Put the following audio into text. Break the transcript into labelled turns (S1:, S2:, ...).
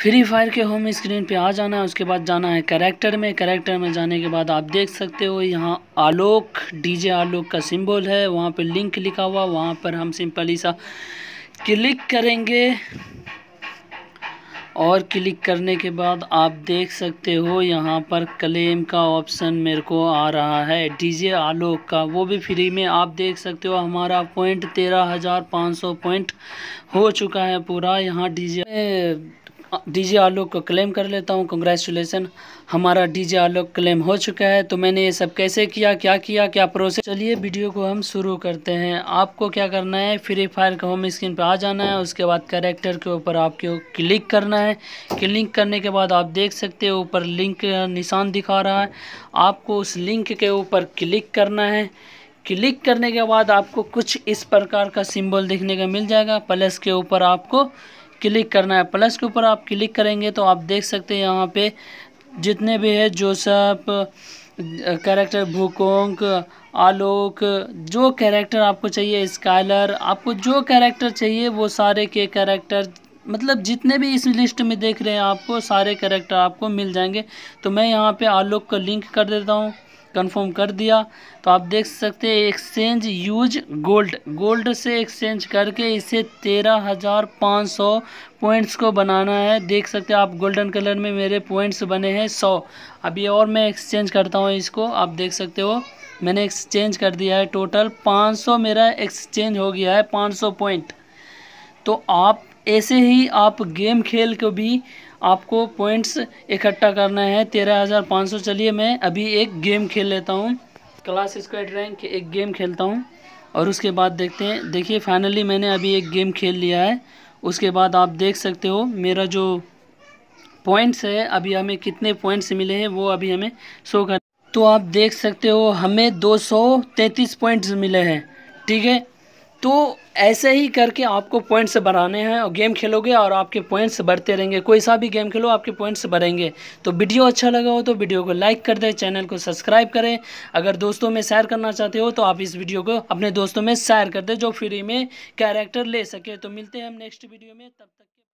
S1: free Fire के home screen पे आ जाना है उसके बाद जाना है करेक्टर में करेक्टर में जाने के बाद आप देख सकते हो यहाँ आलोक डीजे आलोक का सिंबल है वहाँ पर लिंक लिखा हुआ वहाँ पर हम सिंपली सा क्लिक करेंगे और क्लिक करने के बाद आप देख सकते हो यहाँ पर क्लेम का ऑप्शन मेरे को आ रहा है डीजे आलोक का वो भी फ्री में आप देख सकते हो हमारा पॉइंट तेरह हज़ार पाँच सौ पॉइंट हो चुका है पूरा यहाँ डीजे डीजे आलोक को क्लेम कर लेता हूँ कंग्रेचुलेसन हमारा डीजे आलोक क्लेम हो चुका है तो मैंने ये सब कैसे किया क्या किया क्या प्रोसेस चलिए वीडियो को हम शुरू करते हैं आपको क्या करना है फ्री फायर का होम स्क्रीन पर आ जाना है उसके बाद करेक्टर के ऊपर आपके क्लिक करना है क्लिक करने के बाद आप देख सकते हो ऊपर लिंक निशान दिखा रहा है आपको उस लिंक के ऊपर क्लिक करना है क्लिक करने के बाद आपको कुछ इस प्रकार का सिंबल देखने का मिल जाएगा प्लस के ऊपर आपको क्लिक करना है प्लस के ऊपर आप क्लिक करेंगे तो आप देख सकते हैं यहाँ पे जितने भी है जोसफ कैरेक्टर भूकोंक आलोक जो कैरेक्टर आपको चाहिए स्काइलर आपको जो कैरेक्टर चाहिए वो सारे के कैरेक्टर मतलब जितने भी इस लिस्ट में देख रहे हैं आपको सारे कैरेक्टर आपको मिल जाएंगे तो मैं यहाँ पे आलोक का लिंक कर देता हूँ कंफर्म कर दिया तो आप देख सकते हैं एक्सचेंज यूज गोल्ड गोल्ड से एक्सचेंज करके इसे तेरह हज़ार पाँच सौ पॉइंट्स को बनाना है देख सकते हैं आप गोल्डन कलर में मेरे पॉइंट्स बने हैं सौ अभी और मैं एक्सचेंज करता हूँ इसको आप देख सकते हो मैंने एक्सचेंज कर दिया है टोटल पाँच मेरा एक्सचेंज हो गया है पाँच पॉइंट तो आप ऐसे ही आप गेम खेल के भी आपको पॉइंट्स इकट्ठा करना है तेरह हज़ार पाँच सौ चलिए मैं अभी एक गेम खेल लेता हूँ क्लास स्क्वाड रैंक एक गेम खेलता हूँ और उसके बाद देखते हैं देखिए फाइनली मैंने अभी एक गेम खेल लिया है उसके बाद आप देख सकते हो मेरा जो पॉइंट्स है अभी हमें कितने पॉइंट्स मिले हैं वो अभी हमें शो कर तो आप देख सकते हो हमें दो पॉइंट्स मिले हैं ठीक है तो ऐसे ही करके आपको पॉइंट्स बढ़ाने हैं और गेम खेलोगे और आपके पॉइंट्स बढ़ते रहेंगे कोई सा भी गेम खेलो आपके पॉइंट्स बढ़ेंगे तो वीडियो अच्छा लगा हो तो वीडियो को लाइक कर दें चैनल को सब्सक्राइब करें अगर दोस्तों में शेयर करना चाहते हो तो आप इस वीडियो को अपने दोस्तों में शेयर कर दें जो फ्री में कैरेक्टर ले सके तो मिलते हैं हम नेक्स्ट वीडियो में तब तक